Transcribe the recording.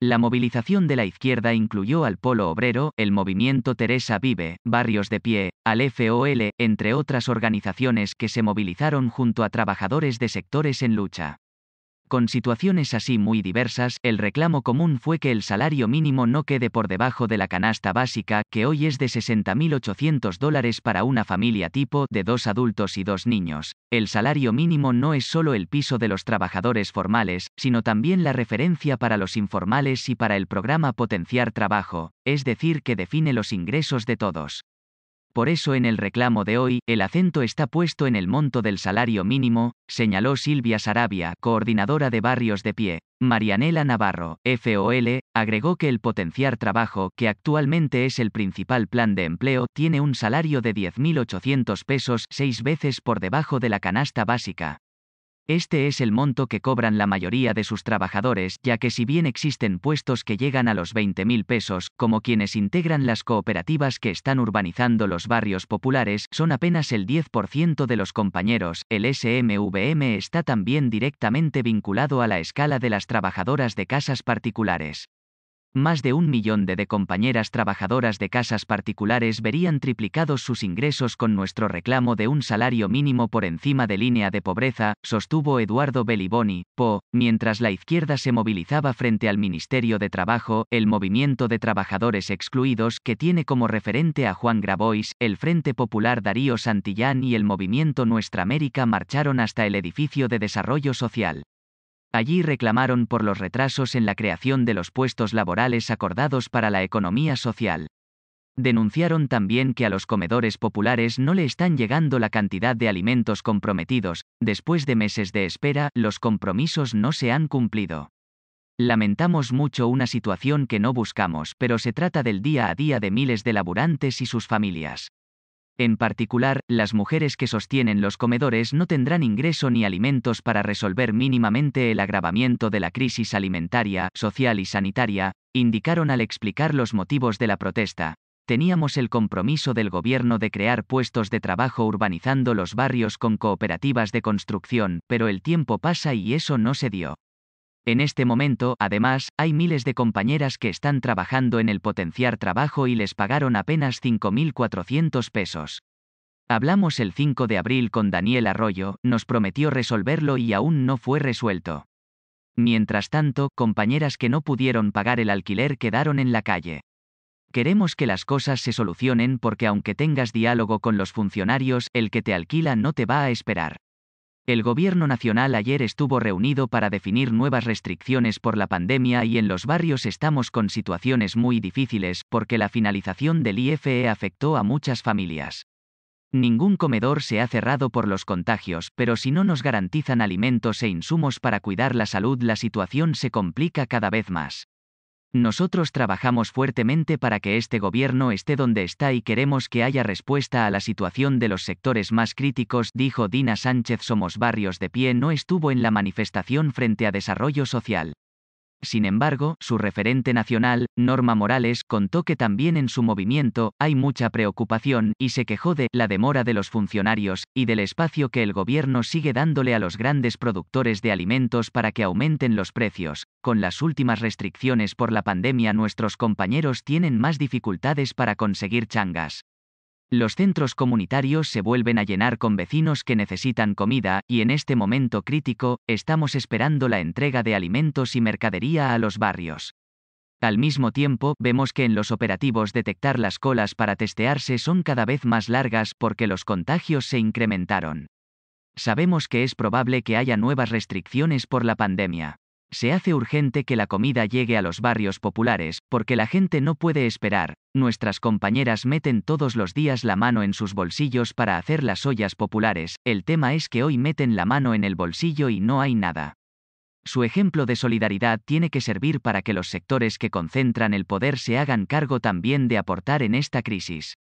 La movilización de la izquierda incluyó al Polo Obrero, el Movimiento Teresa Vive, Barrios de Pie, al FOL, entre otras organizaciones que se movilizaron junto a trabajadores de sectores en lucha. Con situaciones así muy diversas, el reclamo común fue que el salario mínimo no quede por debajo de la canasta básica, que hoy es de 60.800 dólares para una familia tipo de dos adultos y dos niños. El salario mínimo no es solo el piso de los trabajadores formales, sino también la referencia para los informales y para el programa Potenciar Trabajo, es decir, que define los ingresos de todos. Por eso en el reclamo de hoy, el acento está puesto en el monto del salario mínimo, señaló Silvia Sarabia, coordinadora de barrios de pie. Marianela Navarro, FOL, agregó que el potenciar trabajo, que actualmente es el principal plan de empleo, tiene un salario de 10.800 pesos, seis veces por debajo de la canasta básica. Este es el monto que cobran la mayoría de sus trabajadores, ya que si bien existen puestos que llegan a los 20.000 pesos, como quienes integran las cooperativas que están urbanizando los barrios populares, son apenas el 10% de los compañeros. El SMVM está también directamente vinculado a la escala de las trabajadoras de casas particulares más de un millón de, compañeras trabajadoras de casas particulares verían triplicados sus ingresos con nuestro reclamo de un salario mínimo por encima de línea de pobreza, sostuvo Eduardo Beliboni, PO, mientras la izquierda se movilizaba frente al Ministerio de Trabajo, el Movimiento de Trabajadores Excluidos, que tiene como referente a Juan Grabois, el Frente Popular Darío Santillán y el Movimiento Nuestra América marcharon hasta el edificio de desarrollo social. Allí reclamaron por los retrasos en la creación de los puestos laborales acordados para la economía social. Denunciaron también que a los comedores populares no le están llegando la cantidad de alimentos comprometidos, después de meses de espera, los compromisos no se han cumplido. Lamentamos mucho una situación que no buscamos, pero se trata del día a día de miles de laburantes y sus familias. En particular, las mujeres que sostienen los comedores no tendrán ingreso ni alimentos para resolver mínimamente el agravamiento de la crisis alimentaria, social y sanitaria, indicaron al explicar los motivos de la protesta. Teníamos el compromiso del gobierno de crear puestos de trabajo urbanizando los barrios con cooperativas de construcción, pero el tiempo pasa y eso no se dio. En este momento, además, hay miles de compañeras que están trabajando en el potenciar trabajo y les pagaron apenas 5.400 pesos. Hablamos el 5 de abril con Daniel Arroyo, nos prometió resolverlo y aún no fue resuelto. Mientras tanto, compañeras que no pudieron pagar el alquiler quedaron en la calle. Queremos que las cosas se solucionen porque aunque tengas diálogo con los funcionarios, el que te alquila no te va a esperar. El Gobierno Nacional ayer estuvo reunido para definir nuevas restricciones por la pandemia y en los barrios estamos con situaciones muy difíciles porque la finalización del IFE afectó a muchas familias. Ningún comedor se ha cerrado por los contagios, pero si no nos garantizan alimentos e insumos para cuidar la salud la situación se complica cada vez más. Nosotros trabajamos fuertemente para que este gobierno esté donde está y queremos que haya respuesta a la situación de los sectores más críticos, dijo Dina Sánchez Somos Barrios de Pie no estuvo en la manifestación frente a Desarrollo Social. Sin embargo, su referente nacional, Norma Morales, contó que también en su movimiento hay mucha preocupación y se quejó de la demora de los funcionarios y del espacio que el gobierno sigue dándole a los grandes productores de alimentos para que aumenten los precios. Con las últimas restricciones por la pandemia nuestros compañeros tienen más dificultades para conseguir changas. Los centros comunitarios se vuelven a llenar con vecinos que necesitan comida, y en este momento crítico, estamos esperando la entrega de alimentos y mercadería a los barrios. Al mismo tiempo, vemos que en los operativos detectar las colas para testearse son cada vez más largas porque los contagios se incrementaron. Sabemos que es probable que haya nuevas restricciones por la pandemia. Se hace urgente que la comida llegue a los barrios populares, porque la gente no puede esperar. Nuestras compañeras meten todos los días la mano en sus bolsillos para hacer las ollas populares, el tema es que hoy meten la mano en el bolsillo y no hay nada. Su ejemplo de solidaridad tiene que servir para que los sectores que concentran el poder se hagan cargo también de aportar en esta crisis.